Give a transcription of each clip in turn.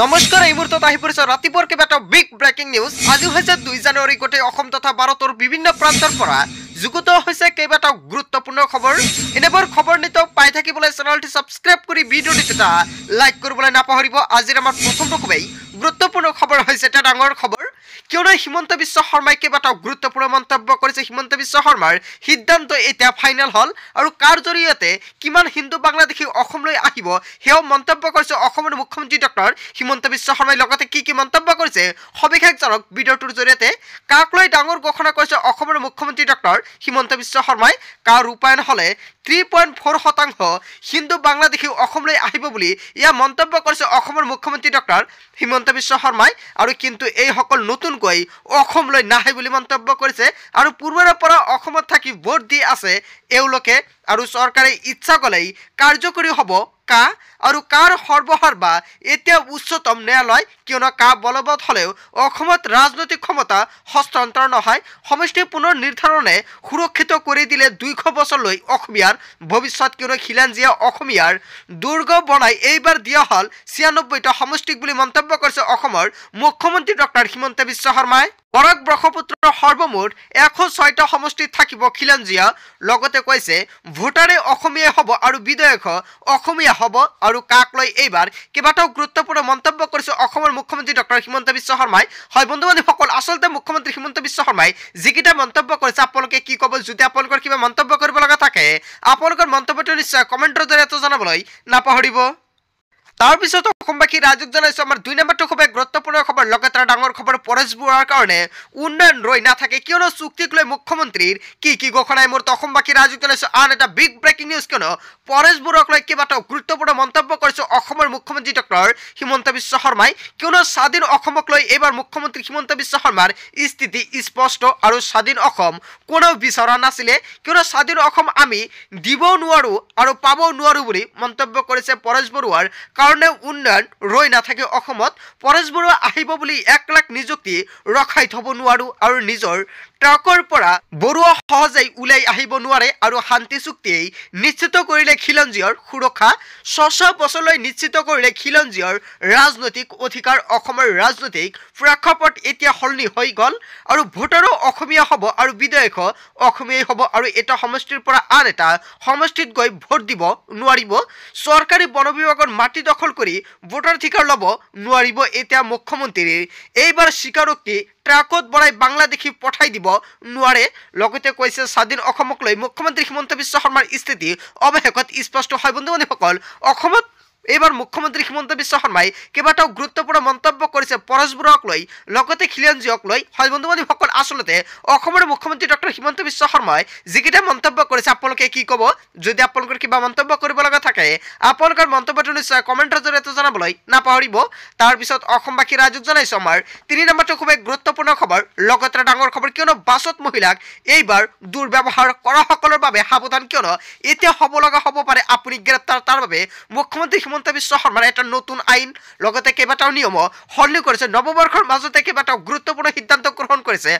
নমস্কাৰ এই মুহূৰ্তত আহি পৰিছে ৰাতিপুৱাৰ কেইবাটাও বিগ ব্ৰেকিং নিউজ আজি হৈছে দুই জানুৱাৰী গোটেই অসম তথা ভাৰতৰ বিভিন্ন প্ৰান্তৰ পৰা যুগুত হৈছে কেইবাটাও গুৰুত্বপূৰ্ণ খবৰ এনেবোৰ খবৰ নিত পাই থাকিবলৈ চেনেলটো ছাবস্ক্ৰাইব কৰি ভিডিঅ'টো লাইক কৰিবলৈ নাপাহৰিব আজিৰ আমাৰ প্ৰথমটো খুবেই গুৰুত্বপূৰ্ণ খবৰ হৈছে এটা ডাঙৰ খবৰ কিয়নো হিমন্ত বিশ্ব শৰ্মাই কেইবাটাও গুৰুত্বপূৰ্ণ মন্তব্য কৰিছে হিমন্ত বিশ্ব শৰ্মাৰ সিদ্ধান্ত এতিয়া ফাইনেল হ'ল আৰু কাৰ জৰিয়তে কিমান হিন্দু বাংলাদেশী অসমলৈ আহিব সেয়াও মন্তব্য কৰিছে অসমৰ মুখ্যমন্ত্ৰী ডক্টৰ হিমন্ত বিশ্ব শৰ্মাই লগতে কি কি মন্তব্য কৰিছে সবিশেষজনক বিডিঅ'টোৰ জৰিয়তে কাক লৈ ডাঙৰ ঘোষণা কৰিছে অসমৰ মুখ্যমন্ত্ৰী ডক্টৰ হিমন্ত বিশ্ব শৰ্মাই কা ৰূপায়ণ হ'লে থ্ৰী পইণ্ট ফ'ৰ শতাংশ হিন্দু বাংলাদেশী অসমলৈ আহিব বুলি এয়া মন্তব্য কৰিছে অসমৰ মুখ্যমন্ত্ৰী ডক্টৰ হিমন্ত বিশ্ব শৰ্মাই আৰু কিন্তু এইসকল নতুন ফুকুৱাই অসমলৈ নাহে বুলি মন্তব্য কৰিছে আৰু পূৰ্বৰে পৰা অসমত থাকি ভোট দি আছে এওঁলোকে আৰু চৰকাৰে ইচ্ছা ক'লেই কাৰ্যকৰী হ'ব কা আৰু কাৰ সৰ্বহাৰ বা এতিয়া উচ্চতম ন্যায়ালয় কিয়নো কা বলবৎ হলেও অসমত ৰাজনৈতিক ক্ষমতা হস্তান্তৰ নহয় সমষ্টি পুনৰ নিৰ্ধাৰণে সুৰক্ষিত কৰি দিলে দুইশ বছৰলৈ অসমীয়াৰ ভৱিষ্যত কিয়নো খিলঞ্জীয়া অসমীয়াৰ দুৰ্গ বনাই এইবাৰ দিয়া হ'ল ছিয়ানব্বৈটা সমষ্টিক বুলি মন্তব্য কৰিছে অসমৰ মুখ্যমন্ত্ৰী ডক্টৰ হিমন্ত বিশ্ব শৰ্মাই ভৰত ব্ৰহ্মপুত্ৰৰ সৰ্বমুঠ এশ ছয়টা সমষ্টিত থাকিব খিলঞ্জীয়া লগতে কৈছে ভোটাৰে অসমীয়াই হ'ব আৰু বিধায়ক অসমীয়া হ'ব আৰু কাক লৈ এইবাৰ কেইবাটাও গুৰুত্বপূৰ্ণ মন্তব্য কৰিছে অসমৰ মুখ্যমন্ত্ৰী ডক্টৰ হিমন্ত বিশ্ব শৰ্মাই হয় বন্ধু বান্ধৱীসকল আচলতে মুখ্যমন্ত্ৰী হিমন্ত বিশ্ব শৰ্মাই যিকেইটা মন্তব্য কৰিছে আপোনালোকে কি ক'ব যদি আপোনালোকৰ কিবা মন্তব্য কৰিব লগা থাকে আপোনালোকৰ মন্তব্যটো নিশ্চয় কমেণ্টৰ জৰিয়তে জনাবলৈ নাপাহৰিব তাৰপিছত অসমবাসী ৰাজক জনাইছো আমাৰ দুই নম্বৰটো খুবেই গুৰুত্বপূৰ্ণ খবৰ লগতে ডাঙৰ খবৰ পৰেশ বৰুৱাৰ কাৰণে উন্নয়ন ৰৈ নাথাকে কিয়নো চুক্তিক লৈ মুখ্যমন্ত্ৰীৰ কি কি ঘোষণাই মোৰ অসমবাসী ৰাজক জনাইছো আন এটা বিগ ব্ৰেকিং নিউজ কিয়নো পৰেশ বৰুৱাক লৈ কেইবাটাও গুৰুত্বপূৰ্ণ মন্তব্য কৰিছো অসমৰ মুখ্যমন্ত্ৰী ডক্টৰ হিমন্ত বিশ্ব শৰ্মাই কিয়নো স্বাধীন অসমক লৈ এইবাৰ মুখ্যমন্ত্ৰী হিমন্ত বিশ্ব শৰ্মাৰ স্থিতি স্পষ্ট আৰু স্বাধীন অসম কোনেও বিচৰা নাছিলে কিয়নো স্বাধীন অসম আমি দিবও নোৱাৰো আৰু পাবও নোৱাৰো বুলি মন্তব্য কৰিছে পৰেশ বৰুৱাৰ কাৰণ কাৰণে উন্নয়ন ৰৈ নাথাকে অসমত পৰেশ বৰুৱা আহিব বুলি এক লাখ নিযুক্তি ৰখাই থ'ব নোৱাৰোঁ আৰু নিজৰ ট্ৰাকৰ পৰা বৰুৱা সহজে ওলাই আহিব নোৱাৰে আৰু শান্তি চুক্তিয়েই নিশ্চিত কৰিলে খিলঞ্জীয়ৰ সুৰক্ষা ছশ বছৰলৈ নিশ্চিত কৰিলে খিলঞ্জীয়ৰ ৰাজনৈতিক অধিকাৰ অসমৰ ৰাজনৈতিক প্ৰেক্ষাপট এতিয়া সলনি হৈ গ'ল আৰু ভোটাৰো অসমীয়া হ'ব আৰু বিধায়ক অসমীয়াই হ'ব আৰু এটা সমষ্টিৰ পৰা আন এটা সমষ্টিত গৈ ভোট দিব নোৱাৰিব চৰকাৰী বন বিভাগৰ মাটি দখল কৰি ভোটাধিকাৰ ল'ব নোৱাৰিব এতিয়া মুখ্যমন্ত্ৰীৰ এইবাৰ স্বীকাৰোক্তি ট্ৰাকত বঢ়াই বাংলাদেশী পঠাই দিব নোৱাৰে লগতে কৈছে স্বাধীন অসমক লৈ মুখ্যমন্ত্ৰী হিমন্ত বিশ্ব শৰ্মাৰ স্থিতি অৱশেষত স্পষ্ট হয় বন্ধু বান্ধৱসকল অসমত এইবাৰ মুখ্যমন্ত্ৰী হিমন্ত বিশ্ব শৰ্মাই কেইবাটাও গুৰুত্বপূৰ্ণ মন্তব্য কৰিছে বৰুৱাক লৈ লগতে খিলঞ্জীয়ক লৈ হয় বন্ধু বান্ধৱীসকল আচলতে অসমৰ মুখ্যমন্ত্ৰী ডক্টৰ হিমন্ত বিশ্ব শৰ্মাই যিকেইটা মন্তব্য কৰিছে আপোনালোকে কি ক'ব যদি আপোনালোকৰ কিবা মন্তব্য কৰিব লগা থাকে আপোনালোকৰ মন্তব্যটো নিশ্চয় কমেণ্টৰ জৰিয়তে জনাবলৈ নাপাহৰিব তাৰপিছত অসমবাসী ৰাজক জনাইছোঁ আমাৰ তিনি নম্বৰটো খুবেই গুৰুত্বপূৰ্ণ খবৰ লগতে ডাঙৰ খবৰ কিয়নো বাছত মহিলাক এইবাৰ দুৰ্ব্যৱহাৰ সকলৰ বাবে সাৱধান কিয়নো এতিয়া হ'ব লগা হ'ব পাৰে আপুনি গ্ৰেপ্তাৰ তাৰ বাবে মুখ্যমন্ত্ৰী হিমন্ত বিশ্ব শৰ্মাৰ এটা নতুন আইন লগতে কেইবাটাও নিয়মো উল্লেখ কৰেছে নববৰ্ষেৰ মাজতে কেইবাটাও গুৰুত্বপূৰ্ণ সিদ্ধান্ত গ্ৰহণ কৰেছে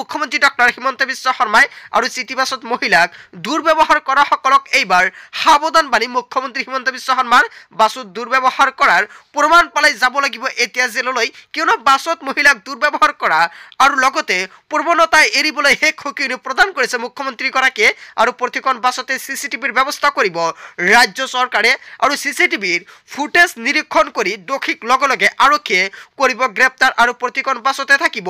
মুখ্যমন্ত্ৰী ডক্টৰ হিমন্ত বিশ্ব শৰ্মাই আৰু চিটিবাসত মহিলাক দুর্ব্যবহার করা সকলক এইবার সাবধান বাণী মুখ্যমন্ত্রী হিমন্ত বিশ্ব শর্মার বাসত দুর্ব্যবহার করার প্রমাণ পালাই যাব লাগিব এতিয়া জেললৈ কেন বাসত মহিলাক দুর্ব্যবহার করা আর লগতে প্রবণতা এরিবলে শেষ সকিয়নি প্রদান করেছে মুখ্যমন্ত্রীগাকে আর প্রতিখন বাসতে সিসিটিভির ব্যবস্থা করব রাজ্য সরকারে আর সিসিটিভির ফুটেজ নিৰীক্ষণ কৰি দোষীক লগে লগে আৰক্ষীয়ে কৰিব গ্ৰেপ্তাৰ আৰু প্ৰতিখন বাছতে থাকিব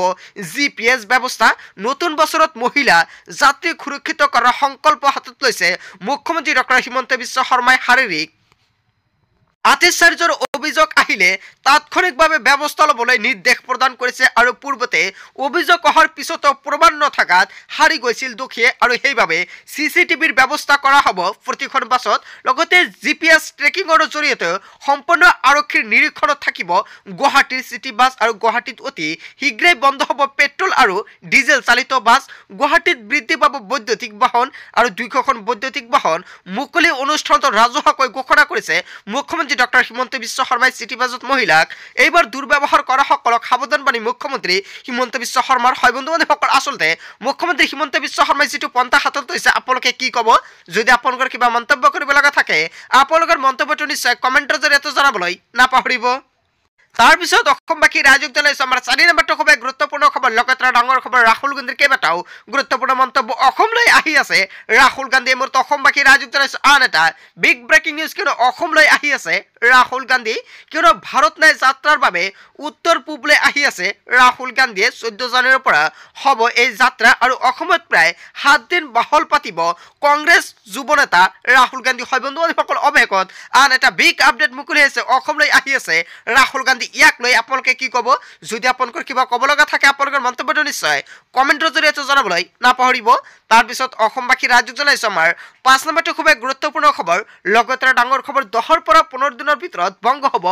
জি পি এছ ব্যৱস্থা নতুন বছৰত মহিলা যাত্ৰীক সুৰক্ষিত কৰাৰ সংকল্প হাতত লৈছে মুখ্যমন্ত্ৰী ডক্টৰ হিমন্ত বিশ্ব শৰ্মাই শাৰীৰিক আতিশাৰ্যৰ অভিযোগ আহিলে তাৎক্ষণিকভাৱে ব্যৱস্থা ল'বলৈ নিৰ্দেশ প্ৰদান কৰিছে আৰু পূৰ্বতে অভিযোগ অহাৰ পিছতো প্ৰমাণ নথকাত সাৰি গৈছিল দোষীয়ে আৰু সেইবাবে চি চি টিভিৰ ব্যৱস্থা কৰা হ'ব প্ৰতিখন বাছত লগতে জি পি এছ ট্ৰেকিঙৰ জৰিয়তে সম্পূৰ্ণ আৰক্ষীৰ নিৰীক্ষণত থাকিব গুৱাহাটীৰ চিটি বাছ আৰু গুৱাহাটীত অতি শীঘ্ৰে বন্ধ হ'ব পেট্ৰল আৰু ডিজেল চালিত বাছ গুৱাহাটীত বৃদ্ধি পাব বৈদ্যুতিক বাহন আৰু দুইশখন বৈদ্যুতিক বাহন মুকলি অনুষ্ঠানত ৰাজহুৱাকৈ ঘোষণা কৰিছে মুখ্যমন্ত্ৰী ডক্টৰ হিমন্ত বিশ্ব শৰ্মা শৰ্মাই চিটিবাজত মহিলাক এইবাৰ দুৰ্ব্যৱহাৰ কৰাসকলক সাৱধানবাণী মুখ্যমন্ত্ৰী হিমন্ত বিশ্ব শৰ্মাৰ হয় বন্ধু বান্ধৱসকল আচলতে মুখ্যমন্ত্ৰী হিমন্ত বিশ্ব শৰ্মাই যিটো পন্থা হাতত লৈছে আপোনালোকে কি ক'ব যদি আপোনালোকৰ কিবা মন্তব্য কৰিব থাকে আপোনালোকৰ মন্তব্যটো নিশ্চয় কমেণ্টৰ জৰিয়তে জনাবলৈ নাপাহৰিব তাৰপিছত অসমবাসী ৰাইজক জনাইছো আমাৰ চাৰি নম্বৰটো খুবেই গুৰুত্বপূৰ্ণ খবৰ লগতে ডাঙৰ খবৰ ৰাহুল গান্ধীৰ কেইবাটাও গুৰুত্বপূৰ্ণ মন্তব্য অসমলৈ আহি আছে ৰাহুল গান্ধীয়ে মোৰ অসমবাসী ৰাইজক জনাইছো আন এটা বিগ ব্ৰেকিং নিউজ কিন্তু আছে ৰাহুল গান্ধী কিয়নো ভাৰত নাই যাত্ৰাৰ বাবে উত্তৰ পূবলে আহি আছে ৰাহুল গান্ধীয়ে চোদ্দ জানেৰ পৰা হব এই যাত্রা আর অসমত প্রায় সাত দিন বহল পাতিব কংগ্রেস যুব নেতা রাহুল গান্ধী হয় বন্ধু বান্ধব সকল অবেগত আন এটা বিগ আপডেট মুকুলি হয়েছে আহি আছে রাহুল গান্ধী ইয়াক লৈ আপনাদের কি কব যদি আপনার কিবা কবলগা থাকে আপনার মন্তব্যটা নিশ্চয় কমেন্টৰ জৰিয়তে জনাবলৈ নাপাহৰিব তাৰপিছত অসমবাসী ৰাজ্যোগ জনাইছোঁ আমাৰ পাঁচ নম্বৰটো খুবেই গুৰুত্বপূৰ্ণ খবৰ লগতে ডাঙৰ খবৰ দহৰ পৰা পোন্ধৰ দিনৰ ভিতৰত বংগ হ'ব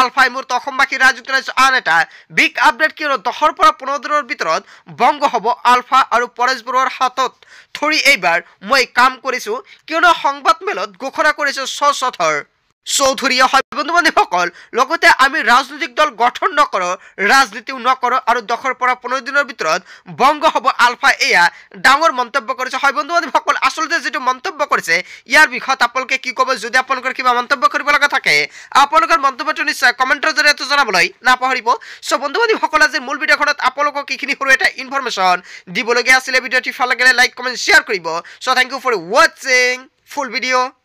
আলফাই মূৰ্ত অসমবাসী ৰাজ্যোগ জনাইছোঁ আন এটা বিগ আপডেট কিয়নো দহৰ পৰা পোন্ধৰ দিনৰ ভিতৰত বংগ হ'ব আলফা আৰু পৰেশ বৰুৱাৰ হাতত থৰি এইবাৰ মই কাম কৰিছো কিয়নো সংবাদ মেলত ঘোষণা কৰিছো স্বচথৰ চৌধুৰীয়ে হয় বন্ধু বান্ধৱীসকল লগতে আমি ৰাজনৈতিক দল গঠন নকৰোঁ ৰাজনীতিও নকৰোঁ আৰু দশৰ পৰা পোন্ধৰ দিনৰ ভিতৰত বংগ হ'ব আলফা এয়া ডাঙৰ মন্তব্য কৰিছে হয় বন্ধু বান্ধৱীসকল আচলতে যিটো মন্তব্য কৰিছে ইয়াৰ বিষয়ত আপোনালোকে কি ক'ব যদি আপোনালোকৰ কিবা মন্তব্য কৰিব লগা থাকে আপোনালোকৰ মন্তব্যটো নিশ্চয় কমেণ্টৰ জৰিয়তে জনাবলৈ নাপাহৰিব চ' বন্ধু বান্ধৱীসকল আজিৰ মূল ভিডিঅ'খনত আপোনালোকক কিখিনি সৰু এটা ইনফৰ্মেশ্যন দিবলগীয়া আছিলে ভিডিঅ'টি ভাল লাগিলে লাইক কমেণ্ট শ্বেয়াৰ কৰিব চ' থেংক ইউ ফৰ ৱাটছিং ফুল ভিডিঅ'